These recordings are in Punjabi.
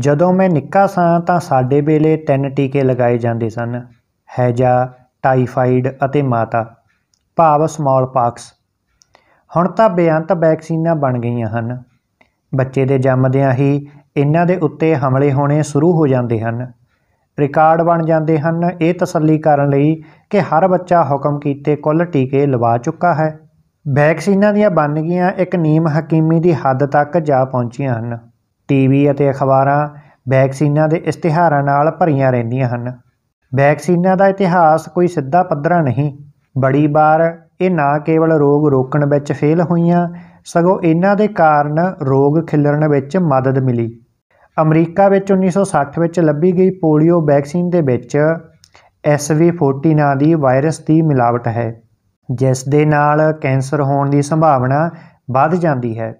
ਜਦੋਂ ਮੈਂ ਨਿੱਕਾ ਸਾਂ ਤਾਂ ਸਾਡੇ ਵੇਲੇ ਤਿੰਨ ਟੀਕੇ ਲਗਾਏ ਜਾਂਦੇ ਸਨ ਹੈਜਾ ਟਾਈਫਾਈਡ ਅਤੇ ਮਾਤਾ ਭਾਵ ਸਮਾਲ ਪਾਕਸ ਹੁਣ ਤਾਂ ਬੇਅੰਤ ਵੈਕਸੀਨਾਂ ਬਣ ਗਈਆਂ ਹਨ ਬੱਚੇ ਦੇ ਜੰਮਦਿਆਂ ਹੀ ਇਹਨਾਂ ਦੇ ਉੱਤੇ ਹਮਲੇ ਹੋਣੇ ਸ਼ੁਰੂ ਹੋ ਜਾਂਦੇ ਹਨ ਰਿਕਾਰਡ ਬਣ ਜਾਂਦੇ ਹਨ ਇਹ ਤਸੱਲੀ ਕਰਨ ਲਈ ਕਿ ਹਰ ਬੱਚਾ ਹੁਕਮ ਕੀਤੇ ਕੁੱਲ ਟੀਕੇ ਲਵਾ ਚੁੱਕਾ ਹੈ ਵੈਕਸੀਨਾਂ ਦੀਆਂ ਬਣ ਗਈਆਂ ਇੱਕ ਨੀਮ ਹਕੀਮੀ ਦੀ ਹੱਦ ਤੱਕ ਜਾ ਪਹੁੰਚੀਆਂ ਹਨ ਟੀਵੀ ਅਤੇ ਅਖਬਾਰਾਂ ਵੈਕਸੀਨਾਂ ਦੇ ਇਸ਼ਤਿਹਾਰਾਂ ਨਾਲ ਭਰੀਆਂ ਰਹਿੰਦੀਆਂ ਹਨ ਵੈਕਸੀਨਾਂ ਦਾ ਇਤਿਹਾਸ ਕੋਈ ਸਿੱਧਾ ਪੱਧਰਾ ਨਹੀਂ ਬੜੀ ਵਾਰ ਇਹ ਨਾ ਕੇਵਲ ਰੋਗ ਰੋਕਣ ਵਿੱਚ ਫੇਲ ਹੋਈਆਂ ਸਗੋਂ ਇਹਨਾਂ ਦੇ ਕਾਰਨ ਰੋਗ ਖਿਲਰਨ ਵਿੱਚ ਮਦਦ ਮਿਲੀ ਅਮਰੀਕਾ ਵਿੱਚ 1960 ਵਿੱਚ ਲੱਭੀ ਗਈ ਪੋਲੀਓ ਵੈਕਸੀਨ ਦੇ ਵਿੱਚ SV40 ਨਾਂ ਦੀ ਵਾਇਰਸ ਦੀ ਮਿਲਾਵਟ ਹੈ ਜਿਸ ਦੇ ਨਾਲ ਕੈਂਸਰ ਹੋਣ ਦੀ ਸੰਭਾਵਨਾ ਵੱਧ ਜਾਂਦੀ ਹੈ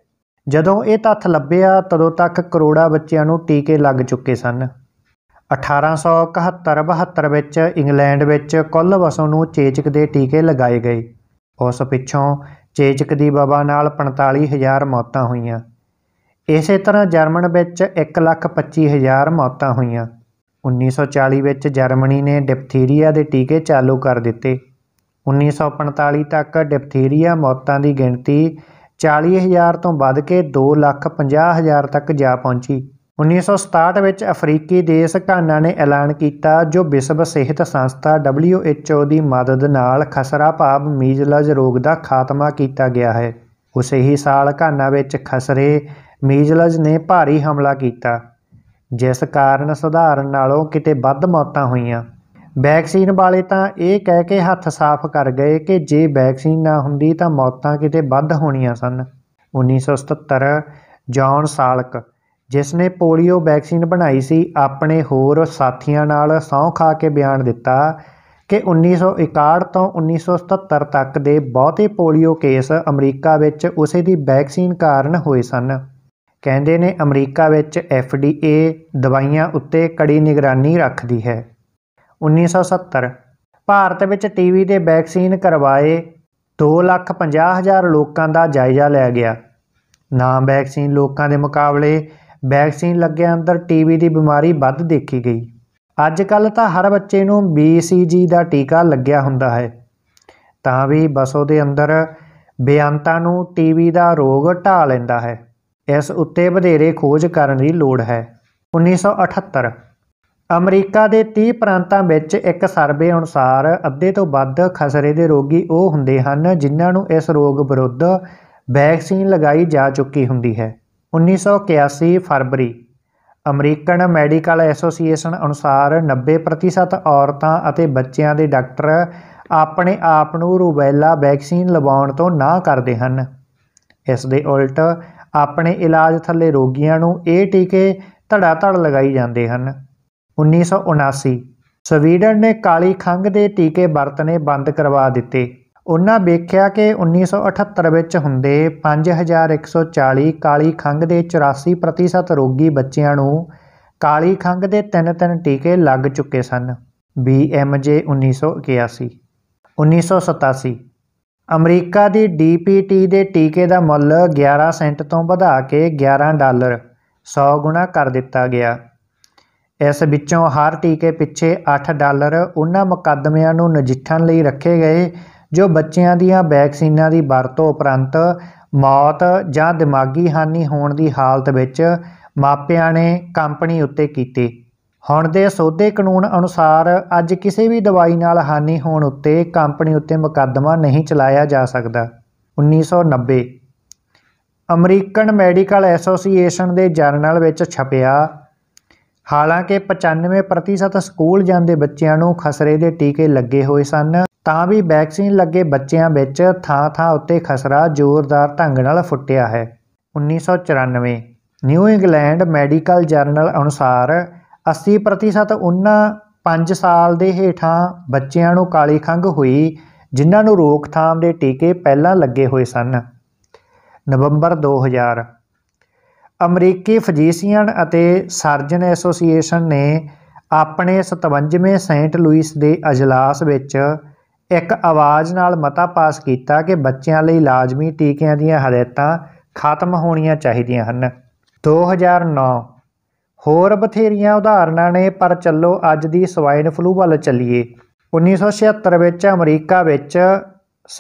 ਜਦੋਂ ਇਹ ਤੱਥ ਲੱਭਿਆ ਤਦੋਂ ਤੱਕ ਕਰੋੜਾਂ ਬੱਚਿਆਂ ਨੂੰ ਟੀਕੇ ਲੱਗ ਚੁੱਕੇ ਸਨ 1871-72 ਵਿੱਚ ਇੰਗਲੈਂਡ ਵਿੱਚ ਕੁੱਲ ਵਸੋਂ ਨੂੰ ਚੇਚਕ ਦੇ ਟੀਕੇ ਲਗਾਏ ਗਏ ਉਸ ਪਿੱਛੋਂ ਚੇਚਕ ਦੀ ਬਾਬਾ ਨਾਲ 45000 ਮੌਤਾਂ ਹੋਈਆਂ ਇਸੇ ਤਰ੍ਹਾਂ ਜਰਮਨ ਵਿੱਚ 125000 ਮੌਤਾਂ ਹੋਈਆਂ 1940 ਵਿੱਚ ਜਰਮਨੀ ਨੇ ਡਿਪਥੀਰੀਆ ਦੇ ਟੀਕੇ ਚਾਲੂ ਕਰ ਦਿੱਤੇ 1945 ਤੱਕ ਡਿਪਥੀਰੀਆ ਮੌਤਾਂ ਦੀ ਗਿਣਤੀ 40000 ਤੋਂ ਵੱਧ ਕੇ 2,50,000 ਤੱਕ ਜਾ ਪਹੁੰਚੀ 1967 ਵਿੱਚ ਅਫਰੀਕੀ ਦੇਸ਼ ਘਾਨਾ ਨੇ ਐਲਾਨ ਕੀਤਾ ਜੋ ਵਿਸ਼ਵ ਸਿਹਤ ਸੰਸਥਾ WHO ਦੀ ਮਦਦ ਨਾਲ ਖਸਰਾ ਭਾਵ ਮੀਜ਼ਲਜ ਰੋਗ ਦਾ ਖਾਤਮਾ ਕੀਤਾ ਗਿਆ ਹੈ ਉਸੇ ਹੀ ਸਾਲ ਘਾਨਾ ਵਿੱਚ ਖਸਰੇ ਮੀਜ਼ਲਜ ਨੇ ਭਾਰੀ ਹਮਲਾ ਕੀਤਾ ਜਿਸ ਕਾਰਨ ਸਧਾਰਨ ਨਾਲੋਂ ਕਿਤੇ ਵੱਧ ਮੌਤਾਂ ਹੋਈਆਂ ਵੈਕਸੀਨ ਵਾਲੇ ਤਾਂ ਇਹ ਕਹਿ ਕੇ ਹੱਥ ਸਾਫ਼ ਕਰ ਗਏ ਕਿ ਜੇ ਵੈਕਸੀਨ ਨਾ ਹੁੰਦੀ ਤਾਂ ਮੌਤਾਂ ਕਿਤੇ ਵੱਧ ਹੋਣੀਆਂ ਸਨ 1977 ਜੌਨ ਸਾਲਕ ਜਿਸ ਨੇ ਪੋਲੀਓ ਵੈਕਸੀਨ ਬਣਾਈ ਸੀ ਆਪਣੇ ਹੋਰ ਸਾਥੀਆਂ ਨਾਲ ਸੌਂ ਖਾ ਕੇ ਬਿਆਨ ਦਿੱਤਾ ਕਿ 1961 ਤੋਂ 1977 ਤੱਕ ਦੇ ਬਹੁਤੇ ਪੋਲੀਓ ਕੇਸ ਅਮਰੀਕਾ ਵਿੱਚ ਉਸੇ ਦੀ ਵੈਕਸੀਨ ਕਾਰਨ ਹੋਏ ਸਨ ਕਹਿੰਦੇ ਨੇ ਅਮਰੀਕਾ ਵਿੱਚ FDA ਦਵਾਈਆਂ ਉੱਤੇ ਕੜੀ ਨਿਗਰਾਨੀ ਰੱਖਦੀ ਹੈ 1970 ਭਾਰਤ ਵਿੱਚ ਟੀਵੀ ਦੇ ਵੈਕਸੀਨ ਕਰਵਾਏ 2,50,000 ਲੋਕਾਂ ਦਾ ਜਾਇਜ਼ਾ ਲਿਆ ਗਿਆ ਨਾ ਵੈਕਸੀਨ ਲੋਕਾਂ ਦੇ ਮੁਕਾਬਲੇ ਵੈਕਸੀਨ ਲੱਗੇ ਅੰਦਰ ਟੀਵੀ ਦੀ ਬਿਮਾਰੀ ਵੱਧ ਦੇਖੀ ਗਈ ਅੱਜ ਕੱਲ ਤਾਂ ਹਰ ਬੱਚੇ ਨੂੰ BCG ਦਾ ਟੀਕਾ ਲੱਗਿਆ ਹੁੰਦਾ ਹੈ ਤਾਂ ਵੀ ਬਸੋ ਦੇ ਅੰਦਰ ਬੇਅੰਤਾਂ ਨੂੰ ਟੀਵੀ ਦਾ ਰੋਗ ਢਾ ਲੈਂਦਾ ਹੈ ਇਸ ਉੱਤੇ ਵਧੇਰੇ ਖੋਜ ਕਰਨ ਦੀ ਲੋੜ ਹੈ 1978 ਅਮਰੀਕਾ ਦੇ 30 ਪ੍ਰਾਂਤਾਂ ਵਿੱਚ ਇੱਕ ਸਰਵੇ ਅਨੁਸਾਰ ਅੱਧੇ ਤੋਂ ਵੱਧ ਖਸਰੇ ਦੇ ਰੋਗੀ ਉਹ ਹੁੰਦੇ ਹਨ ਜਿਨ੍ਹਾਂ ਨੂੰ ਇਸ ਰੋਗ ਵਿਰੁੱਧ ਵੈਕਸੀਨ ਲਗਾਈ ਜਾ ਚੁੱਕੀ ਹੁੰਦੀ ਹੈ 1981 ਫਰਵਰੀ ਅਮਰੀਕਨ ਮੈਡੀਕਲ ਐਸੋਸੀਏਸ਼ਨ ਅਨੁਸਾਰ 90% ਔਰਤਾਂ ਅਤੇ ਬੱਚਿਆਂ ਦੇ ਡਾਕਟਰ ਆਪਣੇ ਆਪ ਨੂੰ ਰੂਬੈਲਾ ਵੈਕਸੀਨ ਲਵਾਉਣ ਤੋਂ ਨਾ ਕਰਦੇ ਹਨ ਇਸ ਦੇ ਉਲਟ ਆਪਣੇ ਇਲਾਜ ਥੱਲੇ ਰੋਗੀਆਂ ਨੂੰ ਇਹ ਟੀਕੇ ਧੜਾ ਧੜ ਲਗਾਈ ਜਾਂਦੇ ਹਨ 1979 ਸਵੀਡਨ ਨੇ ਕਾਲੀ ਖੰਗ ਦੇ ਟੀਕੇ ਵਰਤਨੇ ਬੰਦ ਕਰਵਾ ਦਿੱਤੇ ਉਹਨਾਂ ਵੇਖਿਆ ਕਿ 1978 ਵਿੱਚ ਹੁੰਦੇ 5140 ਕਾਲੀ ਖੰਗ ਦੇ 84% ਰੋਗੀ ਬੱਚਿਆਂ ਨੂੰ ਕਾਲੀ ਖੰਗ ਦੇ ਤਿੰਨ ਤਿੰਨ ਟੀਕੇ ਲੱਗ ਚੁੱਕੇ ਸਨ BMJ 1981 1987 ਅਮਰੀਕਾ ਦੀ DPT ਦੇ ਟੀਕੇ ਦਾ ਮੁੱਲ 11 ਸੈਂਟ ਤੋਂ ਵਧਾ ਕੇ 11 ਡਾਲਰ 100 ਗੁਣਾ ਕਰ ਦਿੱਤਾ ਗਿਆ ਇਸ ਵਿੱਚੋਂ ਹਰ ਟੀਕੇ ਪਿੱਛੇ 8 ਡਾਲਰ ਉਹਨਾਂ ਮੁਕੱਦਮਿਆਂ ਨੂੰ ਨਜਿੱਠਣ ਲਈ ਰੱਖੇ ਗਏ ਜੋ ਬੱਚਿਆਂ ਦੀਆਂ ਵੈਕਸੀਨਾਂ ਦੀ ਵਰਤੋਂ ਉਪਰੰਤ ਮੌਤ ਜਾਂ ਦਿਮਾਗੀ ਹਾਨੀ ਹੋਣ ਦੀ ਹਾਲਤ ਵਿੱਚ ਮਾਪਿਆਂ ਨੇ ਕੰਪਨੀ ਉੱਤੇ ਕੀਤੀ ਹੁਣ ਦੇ ਸੋਧੇ ਕਾਨੂੰਨ ਅਨੁਸਾਰ ਅੱਜ ਕਿਸੇ ਵੀ ਦਵਾਈ ਨਾਲ ਹਾਨੀ ਹੋਣ ਉੱਤੇ ਕੰਪਨੀ ਉੱਤੇ ਮੁਕੱਦਮਾ ਨਹੀਂ ਚਲਾਇਆ ਜਾ ਸਕਦਾ 1990 ਅਮਰੀਕਨ ਮੈਡੀਕਲ ਐਸੋਸੀਏਸ਼ਨ ਦੇ ਜਰਨਲ ਵਿੱਚ ਛਪਿਆ ਹਾਲਾਂਕਿ 95% ਸਕੂਲ ਜਾਂਦੇ ਬੱਚਿਆਂ ਨੂੰ ਖਸਰੇ ਦੇ ਟੀਕੇ ਲੱਗੇ ਹੋਏ ਸਨ ਤਾਂ ਵੀ ਵੈਕਸੀਨ ਲੱਗੇ ਬੱਚਿਆਂ ਵਿੱਚ ਥਾਂ-ਥਾਂ ਉੱਤੇ ਖਸਰਾ ਜ਼ੋਰਦਾਰ ਢੰਗ ਨਾਲ ਫੁੱਟਿਆ ਹੈ 1994 ਨਿਊ ਇੰਗਲੈਂਡ ਮੈਡੀਕਲ ਜਰਨਲ ਅਨੁਸਾਰ 80% ਉਹਨਾਂ 5 ਸਾਲ ਦੇ ਹੇਠਾਂ ਬੱਚਿਆਂ ਨੂੰ ਕਾਲੀ ਖੰਗ ਹੋਈ ਜਿਨ੍ਹਾਂ ਨੂੰ ਰੋਕਥਾਮ ਦੇ ਟੀਕੇ ਪਹਿਲਾਂ ਲੱਗੇ ਹੋਏ ਸਨ ਨਵੰਬਰ 2000 ਅਮਰੀਕੀ ਫਿਜ਼ੀਸ਼ੀਅਨ ਅਤੇ ਸਰਜਨ ਐਸੋਸੀਏਸ਼ਨ ਨੇ ਆਪਣੇ 57ਵੇਂ ਸੈਂਟ ਲੂਇਸ ਦੇ ਅਜਲਾਸ ਵਿੱਚ ਇੱਕ ਆਵਾਜ਼ ਨਾਲ ਮਤਾ ਪਾਸ ਕੀਤਾ ਕਿ ਬੱਚਿਆਂ ਲਈ ਲਾਜ਼ਮੀ ਟੀਕਿਆਂ ਦੀਆਂ ਹਦਾਇਤਾਂ ਖਤਮ ਹੋਣੀਆਂ ਚਾਹੀਦੀਆਂ ਹਨ 2009 ਹੋਰ ਬਥੇਰੀਆਂ ਉਦਾਹਰਨਾਂ ਨੇ ਪਰ ਚੱਲੋ ਅੱਜ ਦੀ ਸਵਾਈਨ ਫਲੂ ਵੱਲ ਚੱਲੀਏ 1976 ਵਿੱਚ ਅਮਰੀਕਾ ਵਿੱਚ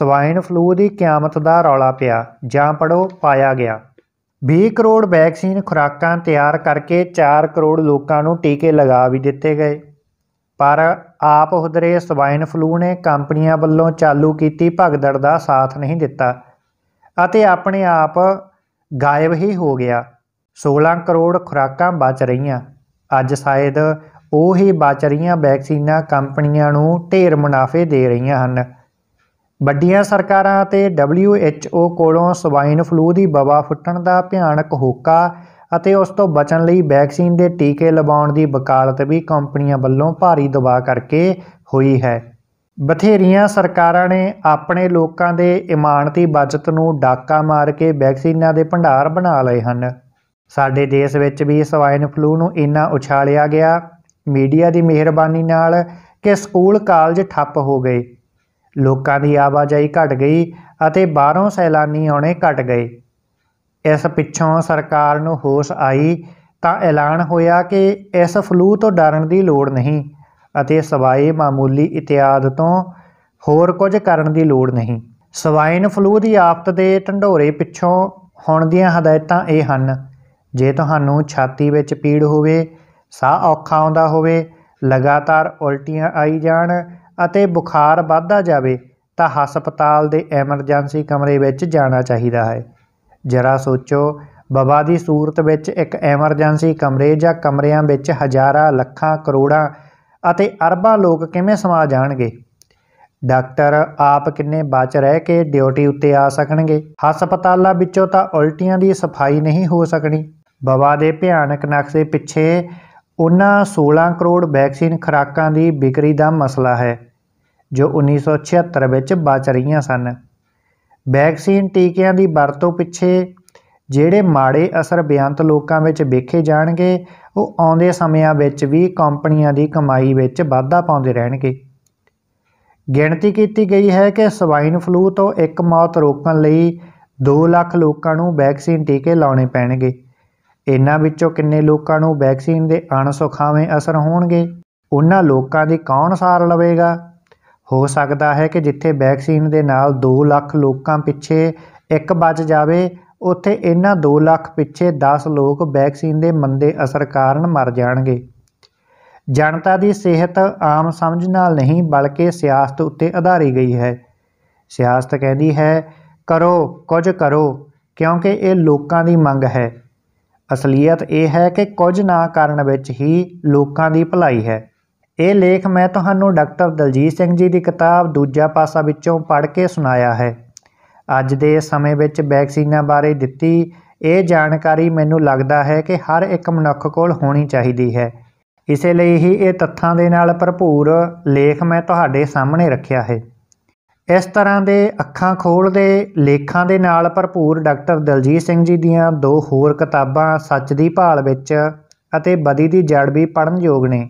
ਸਵਾਈਨ ਫਲੂ ਦੀ ਕਿਆਮਤ ਦਾ ਰੌਲਾ ਪਿਆ ਜਾਂ ਪੜੋ ਪਾਇਆ ਗਿਆ 20 ਕਰੋੜ ਵੈਕਸੀਨ ਖੁਰਾਕਾਂ ਤਿਆਰ ਕਰਕੇ 4 ਕਰੋੜ ਲੋਕਾਂ ਨੂੰ ਟੀਕੇ ਲਗਾ ਵੀ ਦਿੱਤੇ ਗਏ ਪਰ ਆਪ ਹੁਦਰੇ ਸਵਾਈਨ ਫਲੂ ਨੇ ਕੰਪਨੀਆਂ ਵੱਲੋਂ ਚਾਲੂ ਕੀਤੀ ਭਗਦੜ ਦਾ ਸਾਥ ਨਹੀਂ ਦਿੱਤਾ ਅਤੇ ਆਪਣੇ ਆਪ ਗਾਇਬ ਹੀ ਹੋ ਗਿਆ 16 ਕਰੋੜ ਖੁਰਾਕਾਂ ਬਚ ਰਹੀਆਂ ਅੱਜ ਸ਼ਾਇਦ ਉਹੀ ਬਚ ਰਹੀਆਂ ਵੈਕਸੀਨਾਂ ਕੰਪਨੀਆਂ ਨੂੰ ਢੇਰ ਮੁਨਾਫੇ ਦੇ ਰਹੀਆਂ ਹਨ ਵੱਡੀਆਂ ਸਰਕਾਰਾਂ ਅਤੇ WHO ਕੋਲੋਂ ਸਵਾਈਨ ਫਲੂ ਦੀ ਬਵਾ ਫੁੱਟਣ ਦਾ ਭਿਆਨਕ ਹੋਕਾ ਅਤੇ ਉਸ ਤੋਂ ਬਚਣ ਲਈ ਵੈਕਸੀਨ ਦੇ ਟੀਕੇ ਲਗਾਉਣ ਦੀ ਵਕਾਲਤ ਵੀ ਕੰਪਨੀਆਂ ਵੱਲੋਂ ਭਾਰੀ ਦਬਾਅ ਕਰਕੇ ਹੋਈ ਹੈ ਬਥੇਰੀਆਂ ਸਰਕਾਰਾਂ ਨੇ ਆਪਣੇ ਲੋਕਾਂ ਦੇ ਇਮਾਨਤੀ ਬਜਟ ਨੂੰ ਡਾਕਾ ਮਾਰ ਕੇ ਵੈਕਸੀਨਾਂ ਦੇ ਭੰਡਾਰ ਬਣਾ ਲਏ ਹਨ ਸਾਡੇ ਦੇਸ਼ ਵਿੱਚ ਵੀ ਸਵਾਈਨ ਫਲੂ ਨੂੰ ਇੰਨਾ ਉਛਾਲਿਆ ਗਿਆ ਮੀਡੀਆ ਦੀ ਮਿਹਰਬਾਨੀ ਨਾਲ ਕਿ ਸਕੂਲ ਕਾਲਜ ਠੱਪ ਹੋ ਗਏ ਲੋਕਾਂ ਦੀ ਆਵਾਜਾਈ ਘਟ ਗਈ ਅਤੇ ਬਾਹਰੋਂ ਸੈਲਾਨੀ ਆਉਣੇ ਘਟ ਗਏ ਇਸ ਪਿੱਛੋਂ ਸਰਕਾਰ ਨੂੰ ਹੋਸ਼ ਆਈ ਤਾਂ ਐਲਾਨ ਹੋਇਆ ਕਿ ਇਸ ਫਲੂ ਤੋਂ ਡਰਨ ਦੀ ਲੋੜ ਨਹੀਂ ਅਤੇ ਸਵਾਏ ਮਾਮੂਲੀ ਇਤਿਆਦ ਤੋਂ ਹੋਰ ਕੁਝ ਕਰਨ ਦੀ ਲੋੜ ਨਹੀਂ ਸਵਾਈਨ ਫਲੂ ਦੀ ਆਫਤ ਦੇ ਢੰਡੋਰੇ ਪਿੱਛੋਂ ਹੁਣ ਦੀਆਂ ਹਦਾਇਤਾਂ ਇਹ ਹਨ ਜੇ ਤੁਹਾਨੂੰ ਛਾਤੀ ਵਿੱਚ ਪੀੜ ਹੋਵੇ ਸਾਹ ਔਖਾ ਆਉਂਦਾ ਹੋਵੇ ਲਗਾਤਾਰ ਉਲਟੀਆਂ ਆਈ ਜਾਣ ਅਤੇ ਬੁਖਾਰ ਵੱਧਦਾ ਜਾਵੇ ਤਾਂ ਹਸਪਤਾਲ ਦੇ ਐਮਰਜੈਂਸੀ ਕਮਰੇ ਵਿੱਚ ਜਾਣਾ ਚਾਹੀਦਾ ਹੈ ਜਰਾ ਸੋਚੋ ਬਾਬਾ ਦੀ ਸੂਰਤ ਵਿੱਚ ਇੱਕ ਐਮਰਜੈਂਸੀ ਕਮਰੇ ਜਾਂ ਕਮਰਿਆਂ ਵਿੱਚ ਹਜ਼ਾਰਾਂ ਲੱਖਾਂ ਕਰੋੜਾਂ ਅਤੇ ਅਰਬਾਂ ਲੋਕ ਕਿਵੇਂ ਸਮਾ ਜਾਣਗੇ ਡਾਕਟਰ ਆਪ ਕਿੰਨੇ ਬਚ ਰਹਿ ਕੇ ਡਿਊਟੀ ਉੱਤੇ ਆ ਸਕਣਗੇ ਹਸਪਤਾਲਾਂ ਵਿੱਚੋਂ ਤਾਂ ਉਲਟੀਆਂ ਦੀ ਸਫਾਈ ਨਹੀਂ ਹੋ ਸਕਣੀ ਬਾਬਾ ਦੇ ਭਿਆਨਕ ਨਕਸ਼ੇ ਪਿੱਛੇ ਉਹਨਾਂ 16 ਕਰੋੜ ਵੈਕਸੀਨ ਖੁਰਾਕਾਂ ਦੀ ਵਿਕਰੀ ਦਾ ਮਸਲਾ ਹੈ ਜੋ 1976 ਵਿੱਚ ਬਚ ਰਹੀਆਂ ਸਨ ਵੈਕਸੀਨ ਟੀਕਿਆਂ ਦੀ ਵਰਤੋਂ ਪਿੱਛੇ ਜਿਹੜੇ ਮਾੜੇ ਅਸਰ ਬਿਆੰਤ ਲੋਕਾਂ ਵਿੱਚ ਵੇਖੇ ਜਾਣਗੇ ਉਹ ਆਉਂਦੇ ਸਮਿਆਂ ਵਿੱਚ ਵੀ ਕੰਪਨੀਆਂ ਦੀ ਕਮਾਈ ਵਿੱਚ ਵਾਧਾ ਪਾਉਂਦੇ ਰਹਿਣਗੇ ਗਿਣਤੀ ਕੀਤੀ ਗਈ ਹੈ ਕਿ ਸਵਾਈਨ ਫਲੂ ਤੋਂ ਇੱਕ ਮੌਤ ਰੋਕਣ ਲਈ 2 ਲੱਖ ਲੋਕਾਂ ਨੂੰ ਵੈਕਸੀਨ ਟੀਕੇ ਲਾਉਣੇ ਪੈਣਗੇ ਇਹਨਾਂ ਵਿੱਚੋਂ ਕਿੰਨੇ ਲੋਕਾਂ ਨੂੰ ਵੈਕਸੀਨ ਦੇ ਅਣਸੁਖਾਵੇਂ ਅਸਰ ਹੋਣਗੇ ਉਹਨਾਂ ਲੋਕਾਂ ਦੀ ਕੌਣ ਸਾਰ ਲਵੇਗਾ ਹੋ ਸਕਦਾ ਹੈ ਕਿ ਜਿੱਥੇ ਵੈਕਸੀਨ ਦੇ ਨਾਲ 2 ਲੱਖ ਲੋਕਾਂ ਪਿੱਛੇ ਇੱਕ ਬਚ ਜਾਵੇ ਉੱਥੇ ਇਹਨਾਂ 2 ਲੱਖ ਪਿੱਛੇ 10 ਲੋਕ ਵੈਕਸੀਨ ਦੇ ਮੰਦੇ ਅਸਰ ਕਾਰਨ ਮਰ ਜਾਣਗੇ ਜਨਤਾ ਦੀ ਸਿਹਤ ਆਮ ਸਮਝ ਨਾਲ ਨਹੀਂ ਬਲਕਿ ਸਿਆਸਤ ਉੱਤੇ ਆਧਾਰੀ ਗਈ ਹੈ ਸਿਆਸਤ ਕਹਿੰਦੀ ਹੈ ਕਰੋ ਕੁਝ ਕਰੋ ਕਿਉਂਕਿ ਇਹ ਲੋਕਾਂ ਦੀ ਮੰਗ ਹੈ ਅਸਲੀਅਤ ਇਹ ਹੈ ਕਿ ਕੁਝ ਨਾ ਕਰਨ ਵਿੱਚ ਹੀ ਲੋਕਾਂ ਦੀ ਭਲਾਈ ਹੈ ਇਹ ਲੇਖ ਮੈਂ ਤੁਹਾਨੂੰ ਡਾਕਟਰ ਦਲਜੀਤ ਸਿੰਘ ਜੀ ਦੀ ਕਿਤਾਬ ਦੂਜਾ ਪਾਸਾ ਵਿੱਚੋਂ ਪੜ੍ਹ ਕੇ ਸੁਣਾਇਆ ਹੈ ਅੱਜ ਦੇ ਸਮੇਂ ਵਿੱਚ ਵੈਕਸੀਨਾਂ ਬਾਰੇ ਦਿੱਤੀ ਇਹ ਜਾਣਕਾਰੀ ਮੈਨੂੰ ਲੱਗਦਾ ਹੈ ਕਿ ਹਰ ਇੱਕ ਮਨੁੱਖ ਕੋਲ ਹੋਣੀ ਚਾਹੀਦੀ ਹੈ ਇਸੇ ਲਈ ਹੀ ਇਹ ਤੱਥਾਂ ਦੇ ਨਾਲ ਭਰਪੂਰ ਲੇਖ ਮੈਂ ਤੁਹਾਡੇ ਸਾਹਮਣੇ ਰੱਖਿਆ ਹੈ ਇਸ ਤਰ੍ਹਾਂ ਦੇ ਅੱਖਾਂ ਖੋਲਦੇ ਲੇਖਾਂ ਦੇ ਨਾਲ ਭਰਪੂਰ ਡਾਕਟਰ ਦਲਜੀਤ ਸਿੰਘ ਜੀ ਦੀਆਂ ਦੋ ਹੋਰ ਕਿਤਾਬਾਂ ਸੱਚ ਦੀ ਭਾਲ ਵਿੱਚ ਅਤੇ ਬਦੀ ਦੀ ਜੜ ਵੀ ਪੜਨ ਯੋਗ ਨੇ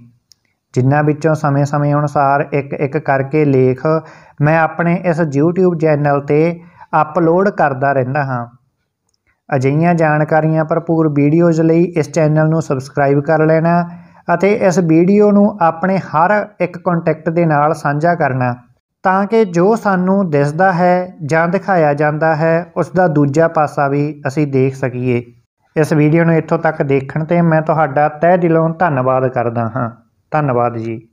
ਜਿਨ੍ਹਾਂ ਵਿੱਚੋਂ ਸਮੇਂ-ਸਮੇਂ ਅਨੁਸਾਰ ਇੱਕ-ਇੱਕ ਕਰਕੇ ਲੇਖ ਮੈਂ ਆਪਣੇ ਇਸ YouTube ਚੈਨਲ ਤੇ ਅਪਲੋਡ ਕਰਦਾ ਰਹਿੰਦਾ ਹਾਂ ਅਜਈਆਂ ਜਾਣਕਾਰੀਆਂ ਭਰਪੂਰ ਵੀਡੀਓਜ਼ ਲਈ ਇਸ ਚੈਨਲ ਨੂੰ ਸਬਸਕ੍ਰਾਈਬ ਕਰ ਲੈਣਾ ਅਤੇ ਇਸ ਵੀਡੀਓ ਨੂੰ ਆਪਣੇ ਹਰ ਇੱਕ ਕੰਟੈਕਟ ਦੇ ਨਾਲ ਸਾਂਝਾ ਕਰਨਾ ਤਾਂ ਕਿ ਜੋ ਸਾਨੂੰ ਦਿਸਦਾ ਹੈ ਜਾਂ ਦਿਖਾਇਆ ਜਾਂਦਾ ਹੈ ਉਸ ਦਾ ਦੂਜਾ ਪਾਸਾ ਵੀ ਅਸੀਂ ਦੇਖ ਸਕੀਏ ਇਸ ਵੀਡੀਓ ਨੂੰ ਇੱਥੋਂ ਤੱਕ ਦੇਖਣ ਤੇ ਮੈਂ ਤੁਹਾਡਾ ਤਹਿ ਦਿਲੋਂ ਧੰਨਵਾਦ ਕਰਦਾ ਹਾਂ ਧੰਨਵਾਦ ਜੀ